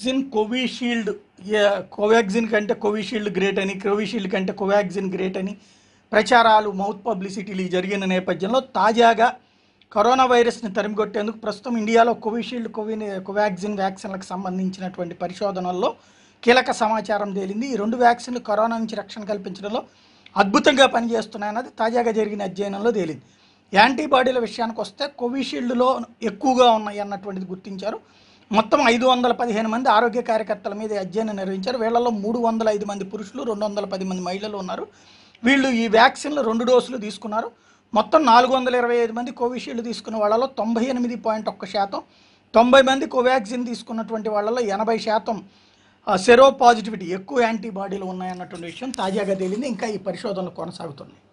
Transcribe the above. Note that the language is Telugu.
కోవాక్సిన్ కోవిషీల్డ్ కోవాక్సిన్ కంటే కోవిషీల్డ్ గ్రేట్ అని కోవిషీల్డ్ కంటే కోవాక్సిన్ గ్రేట్ అని ప్రచారాలు మౌత్ పబ్లిసిటీలు జరిగిన నేపథ్యంలో తాజాగా కరోనా వైరస్ని తరిమిగొట్టేందుకు ప్రస్తుతం ఇండియాలో కోవిషీల్డ్ కోవి కోవాక్సిన్ వ్యాక్సిన్లకు సంబంధించినటువంటి పరిశోధనల్లో కీలక సమాచారం తేలింది ఈ రెండు వ్యాక్సిన్లు కరోనా నుంచి రక్షణ కల్పించడంలో అద్భుతంగా పనిచేస్తున్నాయన్నది తాజాగా జరిగిన అధ్యయనంలో తేలింది యాంటీబాడీల విషయానికి వస్తే కోవిషీల్డ్లో ఎక్కువగా ఉన్నాయి అన్నటువంటిది గుర్తించారు మొత్తం ఐదు వందల పదిహేను మంది ఆరోగ్య కార్యకర్తల మీద అధ్యయనం నిర్వహించారు వీళ్ళలో మూడు వందల ఐదు మంది పురుషులు రెండు వందల పది మంది మహిళలు ఉన్నారు వీళ్ళు ఈ వ్యాక్సిన్లు రెండు డోసులు తీసుకున్నారు మొత్తం నాలుగు వందల ఇరవై ఐదు మంది కోవిషీల్డ్ తీసుకున్న వాళ్ళలో తొంభై ఎనిమిది పాయింట్ ఒక్క శాతం తొంభై మంది కోవాక్సిన్ తీసుకున్నటువంటి వాళ్ళలో ఎనభై శాతం సెరో పాజిటివిటీ ఎక్కువ యాంటీబాడీలు ఉన్నాయన్నటువంటి విషయం తాజాగా తేలింది ఇంకా ఈ పరిశోధనలు కొనసాగుతున్నాయి